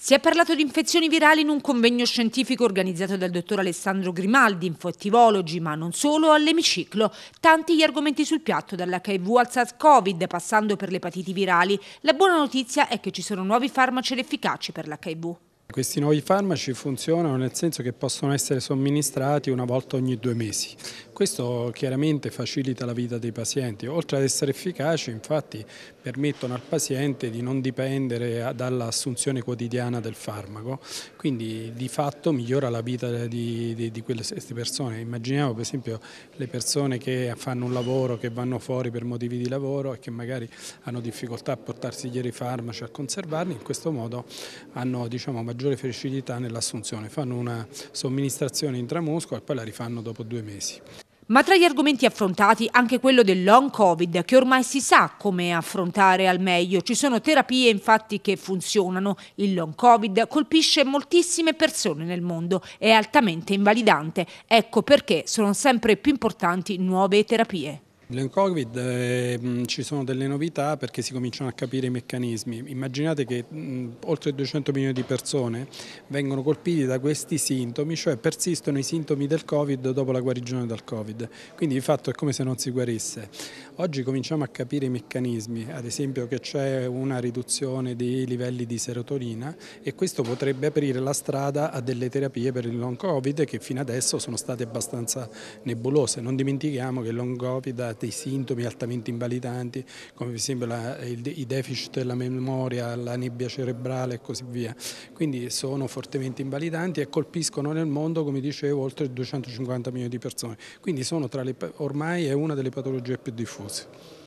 Si è parlato di infezioni virali in un convegno scientifico organizzato dal dottor Alessandro Grimaldi, infettivologi, ma non solo, all'emiciclo. Tanti gli argomenti sul piatto, dall'HIV al sars covid passando per le epatiti virali. La buona notizia è che ci sono nuovi farmaci efficaci per l'HIV. Questi nuovi farmaci funzionano nel senso che possono essere somministrati una volta ogni due mesi. Questo chiaramente facilita la vita dei pazienti, oltre ad essere efficaci infatti permettono al paziente di non dipendere dall'assunzione quotidiana del farmaco, quindi di fatto migliora la vita di, di, di quelle persone. Immaginiamo per esempio le persone che fanno un lavoro, che vanno fuori per motivi di lavoro e che magari hanno difficoltà a portarsi dietro i farmaci, a conservarli, in questo modo hanno diciamo, maggior maggiore facilità nell'assunzione. Fanno una somministrazione intramosco e poi la rifanno dopo due mesi. Ma tra gli argomenti affrontati anche quello del long covid che ormai si sa come affrontare al meglio. Ci sono terapie infatti che funzionano. Il long covid colpisce moltissime persone nel mondo, è altamente invalidante. Ecco perché sono sempre più importanti nuove terapie. Nel Covid eh, ci sono delle novità perché si cominciano a capire i meccanismi. Immaginate che mh, oltre 200 milioni di persone vengono colpite da questi sintomi, cioè persistono i sintomi del Covid dopo la guarigione dal Covid. Quindi di fatto è come se non si guarisse. Oggi cominciamo a capire i meccanismi, ad esempio che c'è una riduzione dei livelli di serotonina e questo potrebbe aprire la strada a delle terapie per il long Covid che fino adesso sono state abbastanza nebulose. Non dimentichiamo che il long Covid ha parte i sintomi altamente invalidanti come per esempio la, il, i deficit della memoria, la nebbia cerebrale e così via. Quindi sono fortemente invalidanti e colpiscono nel mondo, come dicevo, oltre 250 milioni di persone. Quindi sono tra le, ormai è una delle patologie più diffuse.